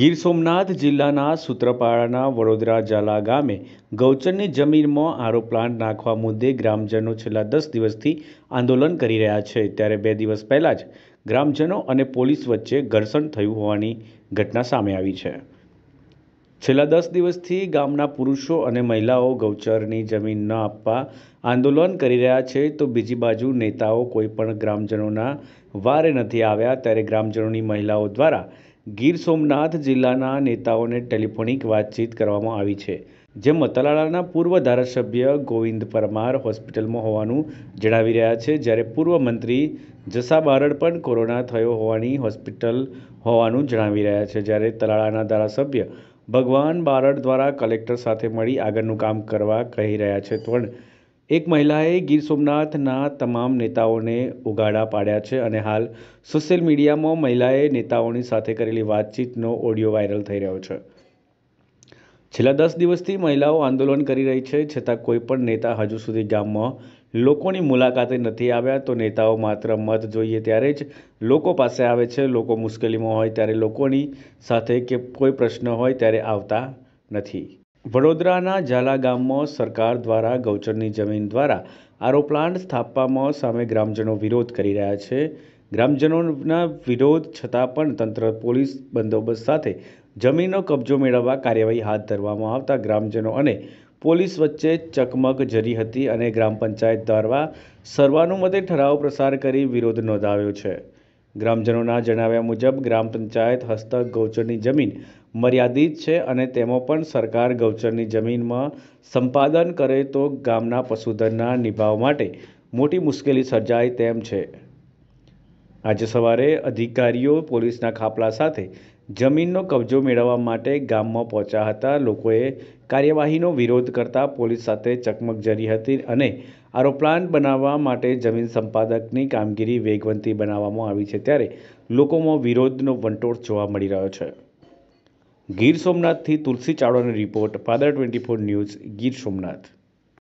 ગીર સોમનાથ જિલ્લાના સૂત્રપાડાના વડોદરા જાલા ગામે ગૌચરની જમીનમાં આરો પ્લાન્ટ નાખવા મુદ્દે ગ્રામજનો છેલ્લા દસ દિવસથી આંદોલન કરી રહ્યા છે ત્યારે બે દિવસ પહેલાં જ ગ્રામજનો અને પોલીસ વચ્ચે ઘર્ષણ થયું હોવાની ઘટના સામે આવી છે છેલ્લા દસ દિવસથી ગામના પુરુષો અને મહિલાઓ ગૌચરની જમીન ન આપવા આંદોલન કરી રહ્યા છે તો બીજી બાજુ નેતાઓ કોઈપણ ગ્રામજનોના વારે નથી આવ્યા ત્યારે ગ્રામજનોની મહિલાઓ દ્વારા ગીર સોમનાથ જિલ્લાના નેતાઓને ટેલિફોનિક વાતચીત કરવામાં આવી છે જેમાં તલાળાના પૂર્વ ધારાસભ્ય ગોવિંદ પરમાર હોસ્પિટલમાં હોવાનું જણાવી રહ્યા છે જ્યારે પૂર્વ મંત્રી જસા બારડ પણ કોરોના થયો હોવાની હોસ્પિટલ હોવાનું જણાવી રહ્યા છે જ્યારે તલાળાના ધારાસભ્ય ભગવાન બારડ દ્વારા કલેક્ટર સાથે મળી આગળનું કામ કરવા કહી રહ્યા છે પણ એક મહિલાએ ગીર સોમનાથના તમામ નેતાઓને ઉગાડા પાડ્યા છે અને હાલ સોશિયલ મીડિયામાં મહિલાએ નેતાઓની સાથે કરેલી વાતચીતનો ઓડિયો વાયરલ થઈ રહ્યો છે છેલ્લા દસ દિવસથી મહિલાઓ આંદોલન કરી રહી છે છતાં કોઈપણ નેતા હજુ સુધી ગામમાં લોકોની મુલાકાતે નથી આવ્યા તો નેતાઓ માત્ર મત જોઈએ ત્યારે જ લોકો પાસે આવે છે લોકો મુશ્કેલીમાં હોય ત્યારે લોકોની સાથે કે કોઈ પ્રશ્ન હોય ત્યારે આવતા નથી વડોદરાના ઝાલા ગામમાં સરકાર દ્વારા ગૌચરની જમીન દ્વારા આરો પ્લાન્ટ સ્થાપવામાં સામે ગ્રામજનો વિરોધ કરી રહ્યા છે ગ્રામજનોના વિરોધ છતાં પણ તંત્ર પોલીસ બંદોબસ્ત સાથે જમીનનો કબજો મેળવવા કાર્યવાહી હાથ ધરવામાં આવતા ગ્રામજનો અને પોલીસ વચ્ચે ચકમક જરી હતી અને ગ્રામ પંચાયત દ્વારા સર્વાનુમતે ઠરાવ પ્રસાર કરી વિરોધ નોંધાવ્યો છે ગ્રામજનોના જણાવ્યા મુજબ ગ્રામ પંચાયત હસ્તક ગૌચરની જમીન મર્યાદિત છે અને તેમાં પણ સરકાર ગૌચરની જમીનમાં સંપાદન કરે તો ગામના પશુધનના નિભાવ માટે મોટી મુશ્કેલી સર્જાય તેમ છે આજે સવારે અધિકારીઓ પોલીસના ખાપલા સાથે જમીનનો કબજો મેળવવા માટે ગામમાં પહોંચ્યા હતા લોકોએ કાર્યવાહીનો વિરોધ કરતા પોલીસ સાથે ચકમક જરી હતી અને આરો પ્લાન્ટ બનાવવા માટે જમીન સંપાદકની કામગીરી વેગવંતી બનાવવામાં આવી છે ત્યારે લોકોમાં વિરોધનો વંટોળ જોવા મળી રહ્યો છે ગીર સોમનાથથી તુલસી ચાવડાનો રિપોર્ટ ફાધર twenty four news Gir Somnath